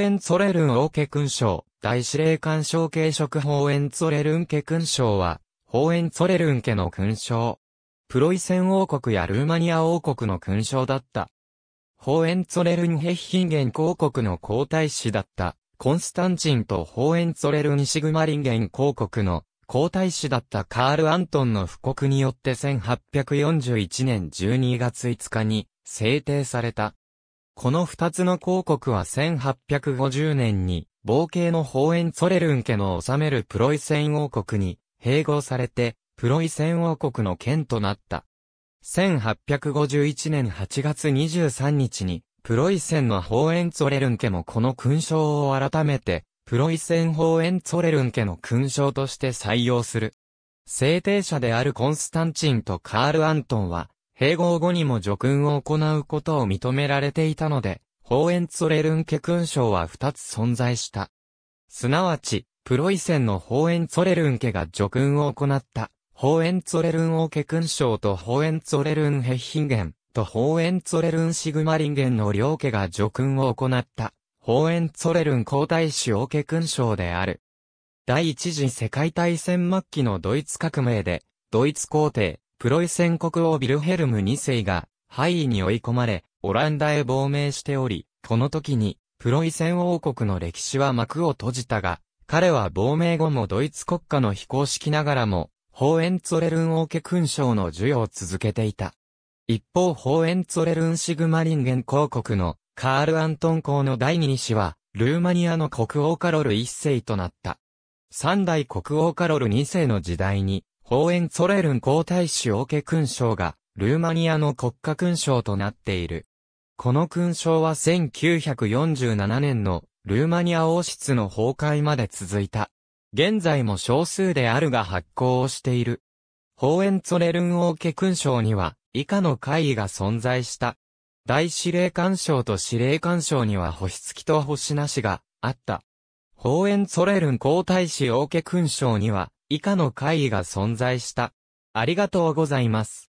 エンツォレルン王家勲章、大司令官賞継職法ンツォレルン家勲章は、法ンツォレルン家の勲章。プロイセン王国やルーマニア王国の勲章だった。法ンツォレルンヘッヒンゲン公国の皇太子だった、コンスタンチンと法ンツォレルンシグマリンゲン公国の皇太子だったカール・アントンの布告によって1841年12月5日に制定された。この二つの公国は1850年に、冒険のホーエンツォレルン家の治めるプロイセン王国に併合されて、プロイセン王国の県となった。1851年8月23日に、プロイセンのホーエンツォレルン家もこの勲章を改めて、プロイセンホーエンツォレルン家の勲章として採用する。制定者であるコンスタンチンとカール・アントンは、併合後にも叙勲を行うことを認められていたので、ホーエンツォレルン家勲章は2つ存在した。すなわち、プロイセンのホーエンツォレルン家が叙勲を行った、ホーエンツォレルン王家勲章とホーエンツォレルンヘッヒンゲンとホーエンツォレルンシグマリンゲンの両家が叙勲を行った、ホーエンツォレルン皇太子王家勲章である。第一次世界大戦末期のドイツ革命で、ドイツ皇帝、プロイセン国王ビルヘルム2世が、敗位に追い込まれ、オランダへ亡命しており、この時に、プロイセン王国の歴史は幕を閉じたが、彼は亡命後もドイツ国家の非公式ながらも、ホーエンツォレルン王家勲章の授与を続けていた。一方、ホーエンツォレルンシグマリンゲン公国のカール・アントン公の第二子は、ルーマニアの国王カロル一世となった。三代国王カロル二世の時代に、エ園ソレルン皇太子王家勲章が、ルーマニアの国家勲章となっている。この勲章は1947年のルーマニア王室の崩壊まで続いた。現在も少数であるが発行をしている。ホーエンツォレルン王家勲章には、以下の会議が存在した。大司令官賞と司令官賞には星付きと星なしがあった。ホーエンツォレルン皇太子王家勲章には、以下の会議が存在した。ありがとうございます。